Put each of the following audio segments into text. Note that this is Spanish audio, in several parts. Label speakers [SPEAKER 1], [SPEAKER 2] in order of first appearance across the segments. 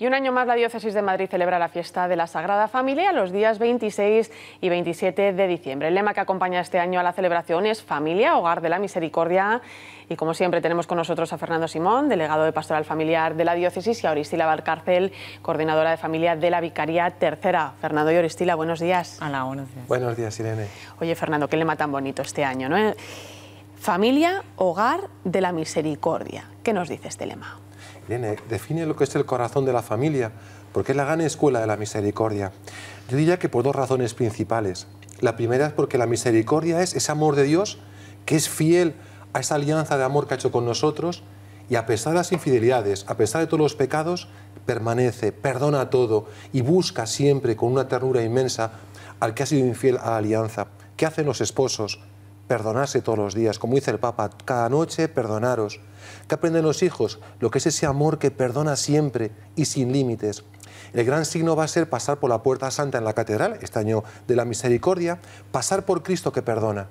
[SPEAKER 1] Y un año más la Diócesis de Madrid celebra la fiesta de la Sagrada Familia los días 26 y 27 de diciembre. El lema que acompaña este año a la celebración es Familia, Hogar de la Misericordia. Y como siempre tenemos con nosotros a Fernando Simón, delegado de Pastoral Familiar de la Diócesis, y a Oristila Valcárcel, coordinadora de familia de la Vicaría Tercera. Fernando y Oristila, buenos días. Hola, buenos días.
[SPEAKER 2] Buenos días, Irene.
[SPEAKER 1] Oye, Fernando, qué lema tan bonito este año, ¿no? Familia, hogar de la misericordia. ¿Qué nos dice este lema?
[SPEAKER 2] define lo que es el corazón de la familia, porque es la gran escuela de la misericordia. Yo diría que por dos razones principales. La primera es porque la misericordia es ese amor de Dios que es fiel a esa alianza de amor que ha hecho con nosotros y a pesar de las infidelidades, a pesar de todos los pecados, permanece, perdona todo y busca siempre con una ternura inmensa al que ha sido infiel a la alianza. ¿Qué hacen los esposos? perdonarse todos los días, como dice el Papa, cada noche perdonaros. ¿Qué aprenden los hijos? Lo que es ese amor que perdona siempre y sin límites. El gran signo va a ser pasar por la puerta santa en la catedral, este año de la misericordia, pasar por Cristo que perdona,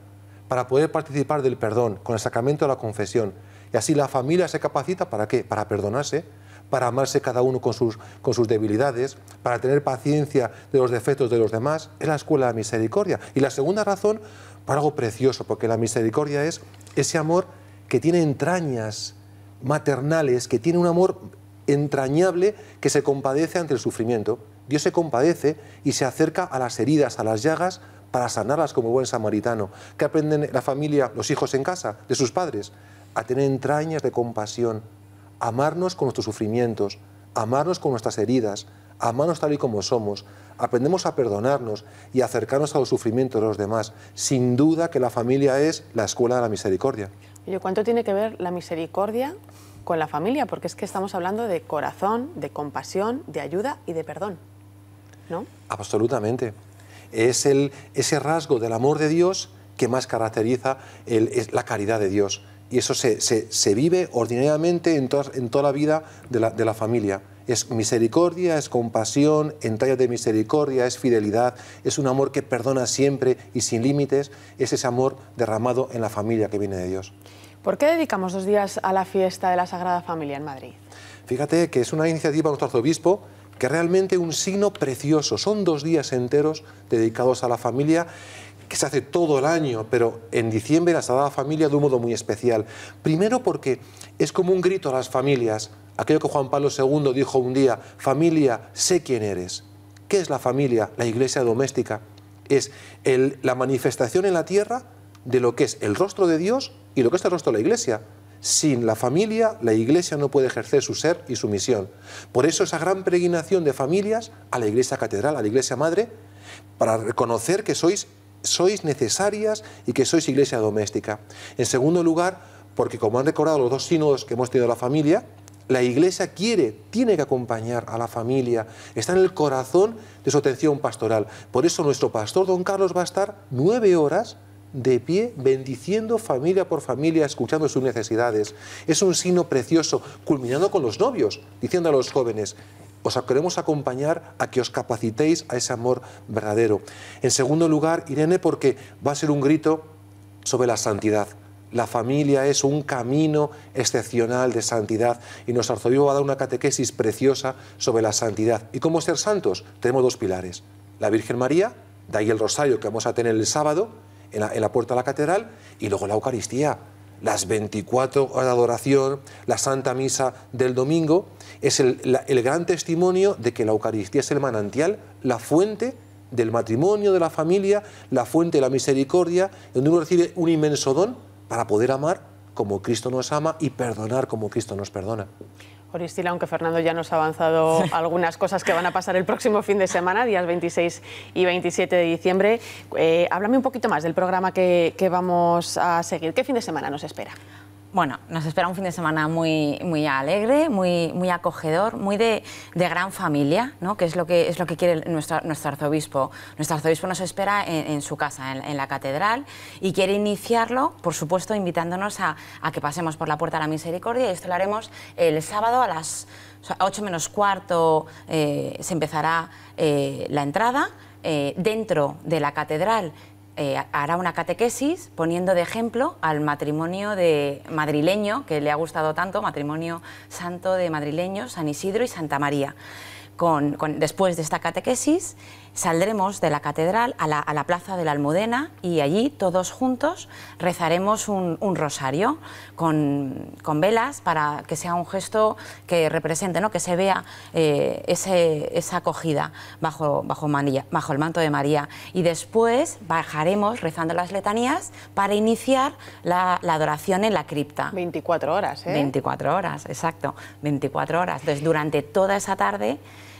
[SPEAKER 2] para poder participar del perdón con el sacramento de la confesión. Y así la familia se capacita para qué? Para perdonarse, para amarse cada uno con sus, con sus debilidades, para tener paciencia de los defectos de los demás. Es la escuela de la misericordia. Y la segunda razón por algo precioso, porque la misericordia es ese amor que tiene entrañas maternales, que tiene un amor entrañable que se compadece ante el sufrimiento. Dios se compadece y se acerca a las heridas, a las llagas, para sanarlas como buen samaritano. ¿Qué aprenden la familia, los hijos en casa, de sus padres? A tener entrañas de compasión, amarnos con nuestros sufrimientos, amarnos con nuestras heridas, manos tal y como somos, aprendemos a perdonarnos y acercarnos a los sufrimientos de los demás. Sin duda que la familia es la escuela de la misericordia.
[SPEAKER 1] ¿cuánto tiene que ver la misericordia con la familia? Porque es que estamos hablando de corazón, de compasión, de ayuda y de perdón. ¿No?
[SPEAKER 2] Absolutamente. Es ese rasgo del amor de Dios que más caracteriza es la caridad de Dios. Y eso se, vive ordinariamente en, toda la vida de la, de la familia. Es misericordia, es compasión, en talla de misericordia, es fidelidad, es un amor que perdona siempre y sin límites, es ese amor derramado en la familia que viene de Dios.
[SPEAKER 1] ¿Por qué dedicamos dos días a la fiesta de la Sagrada Familia en Madrid?
[SPEAKER 2] Fíjate que es una iniciativa de nuestro arzobispo que realmente un signo precioso. Son dos días enteros dedicados a la familia que se hace todo el año, pero en diciembre la Sagrada Familia de un modo muy especial. Primero porque es como un grito a las familias, aquello que Juan Pablo II dijo un día, familia, sé quién eres. ¿Qué es la familia? La iglesia doméstica. Es la manifestación en la tierra de lo que es el rostro de Dios y lo que es el rostro de la iglesia. Sin la familia, la iglesia no puede ejercer su ser y su misión. Por eso esa gran peregrinación de familias a la iglesia catedral, a la iglesia madre, para reconocer que sois, sois necesarias y que sois iglesia doméstica. En segundo lugar, porque como han recordado los dos sínodos que hemos tenido la familia, la iglesia quiere, tiene que acompañar a la familia, está en el corazón de su atención pastoral. Por eso nuestro pastor don Carlos va a estar nueve horas de pie, bendiciendo familia por familia, escuchando sus necesidades. Es un signo precioso, culminando con los novios, diciendo a los jóvenes, os queremos acompañar a que os capacitéis a ese amor verdadero. En segundo lugar, Irene, porque va a ser un grito sobre la santidad. La familia es un camino excepcional de santidad y nuestro arzobispo va a dar una catequesis preciosa sobre la santidad. ¿Y cómo ser santos? Tenemos dos pilares. La Virgen María, de ahí el rosario que vamos a tener el sábado en la, puerta de la catedral, y luego la Eucaristía, las 24 horas de adoración, la Santa Misa del domingo, es el, gran testimonio de que la Eucaristía es el manantial, la fuente del matrimonio, de la familia, la fuente de la misericordia, donde uno recibe un inmenso don para poder amar como Cristo nos ama y perdonar como Cristo nos perdona.
[SPEAKER 1] Oristila, aunque Fernando ya nos ha avanzado algunas cosas que van a pasar el próximo fin de semana, días 26 y 27 de diciembre, eh, háblame un poquito más del programa que, que vamos a seguir. ¿Qué fin de semana nos espera?
[SPEAKER 3] bueno, nos espera un fin de semana muy, muy alegre, muy, muy acogedor, muy de, gran familia, ¿no? que, es lo que es lo que quiere nuestro, nuestro arzobispo. Nuestro arzobispo nos espera en, su casa, en, la catedral, y quiere iniciarlo, por supuesto, invitándonos a, que pasemos por la Puerta de la Misericordia, y esto lo haremos el sábado a las 8 menos cuarto, eh, se empezará eh, la entrada. Eh, dentro de la catedral eh, hará una catequesis poniendo de ejemplo al matrimonio de madrileño que le ha gustado tanto, matrimonio santo de madrileño, San Isidro y Santa María después de esta catequesis, saldremos de la catedral a la, plaza de la Almudena y allí todos juntos rezaremos un, rosario con, velas para que sea un gesto que represente, ¿no? que se vea eh, esa acogida bajo, el manto de María. Y después bajaremos rezando las letanías para iniciar la, la adoración en la cripta. 24 horas, ¿eh? 24 horas, exacto, 24 horas. Entonces, durante toda esa tarde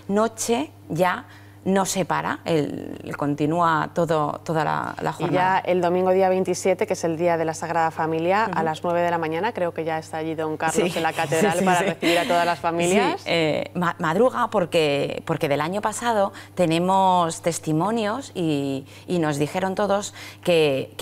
[SPEAKER 3] noche ya no se para, el, continúa todo, toda la, jornada.
[SPEAKER 1] ya el domingo día 27, que es el día de la Sagrada Familia, a las 9 de la mañana, creo que ya está allí don Carlos en la catedral para recibir a todas las familias.
[SPEAKER 3] Eh, madruga porque, porque del año pasado tenemos testimonios y, nos dijeron todos que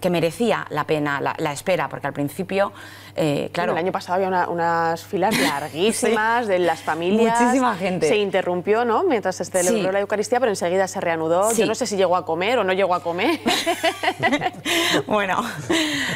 [SPEAKER 3] que merecía la pena, la, espera, porque al principio, eh, claro... el año pasado había unas filas larguísimas de las familias.
[SPEAKER 1] Muchísima gente. Se interrumpió, ¿no?, mientras se este, celebró la Eucaristía, pero enseguida se reanudó. Yo no sé si llegó a
[SPEAKER 3] comer o no llegó a comer. bueno,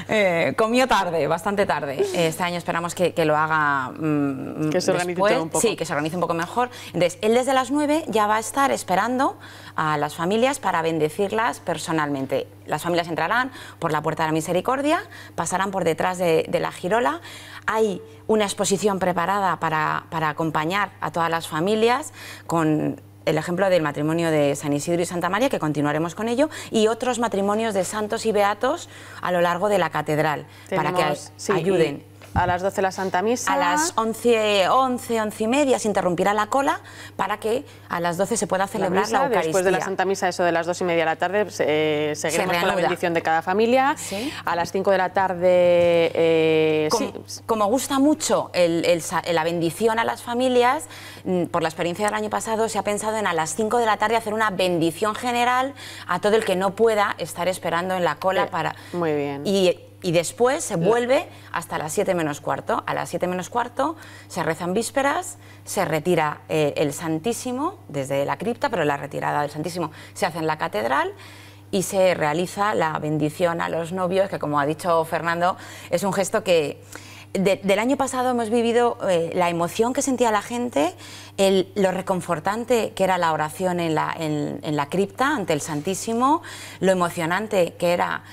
[SPEAKER 3] eh, comió tarde, bastante tarde. Este año esperamos que, lo haga mm, Que se organice un poco. Sí, que se organice un poco mejor. Entonces, él desde las 9 ya va a estar esperando a las familias para bendecirlas personalmente. Las familias entrarán por la puerta de la misericordia, pasarán por detrás de, la girola. Hay una exposición preparada para, acompañar a todas las familias con el ejemplo del matrimonio de San Isidro y Santa María, que continuaremos con ello, y otros matrimonios de santos y beatos a lo largo de la catedral, para que ayuden a las 12 la Santa Misa. A las 11, 11, once y media se interrumpirá la cola para que a las 12 se pueda celebrar la, Después de la Santa Misa, eso de las dos y media de la tarde, eh, seguiremos se con la bendición de cada familia. A las 5 de la tarde... Eh, como, gusta mucho la bendición a las familias, mm, por la experiencia del año pasado se ha pensado en a las 5 de la tarde hacer una bendición general a todo el que no pueda estar esperando en la cola eh, para... Muy bien y después se vuelve hasta las 7 menos cuarto. A las 7 menos cuarto se rezan vísperas, se retira eh, el Santísimo desde la cripta, pero la retirada del Santísimo se hace en la catedral y se realiza la bendición a los novios, que como ha dicho Fernando, es un gesto que del año pasado hemos vivido eh, la emoción que sentía la gente, lo reconfortante que era la oración en la, cripta ante el Santísimo, lo emocionante que era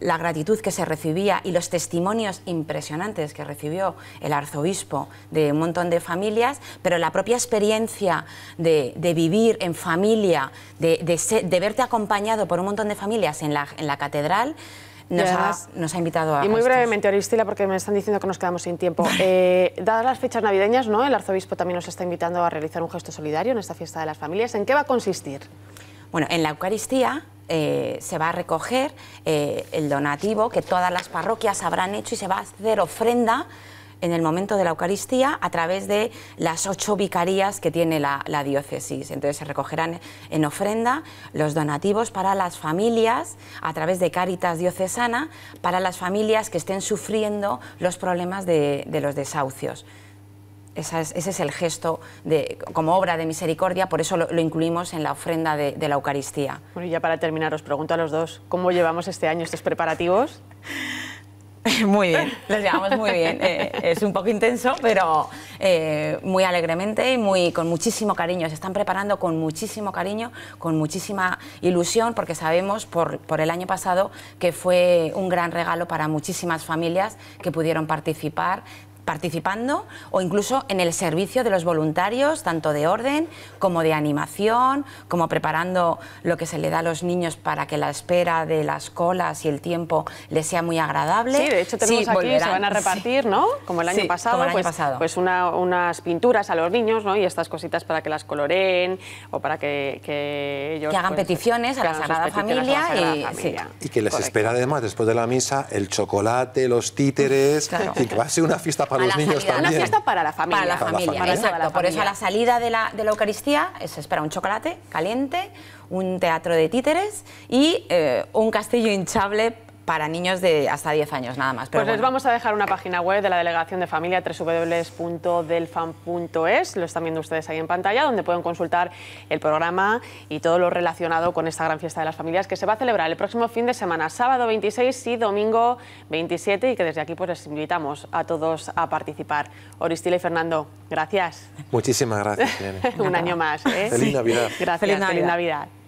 [SPEAKER 3] la gratitud que se recibía y los testimonios impresionantes que recibió el arzobispo de un montón de familias, pero la propia experiencia de, vivir en familia, de, verte acompañado por un montón de familias la, en la catedral, nos, ha, invitado a... Y muy brevemente,
[SPEAKER 1] Oristila, porque me están diciendo que nos quedamos sin tiempo. Eh, dadas las fechas navideñas, ¿no? el arzobispo también nos está invitando a realizar un gesto solidario en esta fiesta de las familias. ¿En qué va a consistir?
[SPEAKER 3] Bueno, en la Eucaristía eh, se va a recoger eh, el donativo que todas las parroquias habrán hecho y se va a hacer ofrenda en el momento de la Eucaristía a través de las ocho vicarías que tiene la, diócesis. Entonces se recogerán en ofrenda los donativos para las familias a través de Cáritas Diocesana, para las familias que estén sufriendo los problemas de, los desahucios. ese es el gesto de, como obra de misericordia, por eso lo, incluimos en la ofrenda de, de, la Eucaristía. Bueno, y ya para terminar, os pregunto a los dos, ¿cómo llevamos este año estos preparativos? Muy bien, los llevamos muy bien. Eh, es un poco intenso, pero eh, muy alegremente y muy, con muchísimo cariño. Se están preparando con muchísimo cariño, con muchísima ilusión, porque sabemos por, por el año pasado que fue un gran regalo para muchísimas familias que pudieron participar participando o incluso en el servicio de los voluntarios, tanto de orden como de animación, como preparando lo que se le da a los niños para que la espera de las colas y el tiempo les sea muy agradable. Sí, de hecho tenemos aquí, se van a repartir,
[SPEAKER 1] ¿no? Como el año pues, pasado, pues,
[SPEAKER 3] pues unas pinturas a los niños,
[SPEAKER 1] ¿no? Y estas cositas para que las coloreen o para que, que ellos... Que hagan pues, peticiones a la Sagrada Familia. y,
[SPEAKER 3] y, que les
[SPEAKER 2] espera además, después de la misa, el chocolate, los títeres, y que va a ser una fiesta para para
[SPEAKER 3] para la familia. Para la familia, Por eso a la salida de la, de la Eucaristía se espera un chocolate caliente, un teatro de títeres y eh, un castillo hinchable para niños de hasta 10 años nada más. pues les
[SPEAKER 1] vamos a dejar una página web de la Delegación de Familia, www.delfan.es, lo están viendo ustedes ahí en pantalla, donde pueden consultar el programa y todo lo relacionado con esta gran fiesta de las familias que se va a celebrar el próximo fin de semana, sábado 26 y domingo 27, y que desde aquí pues les invitamos a todos a participar. Oristila y Fernando, gracias.
[SPEAKER 2] Muchísimas gracias. Un año más. ¿eh? Feliz Navidad. Gracias,
[SPEAKER 1] Feliz Navidad.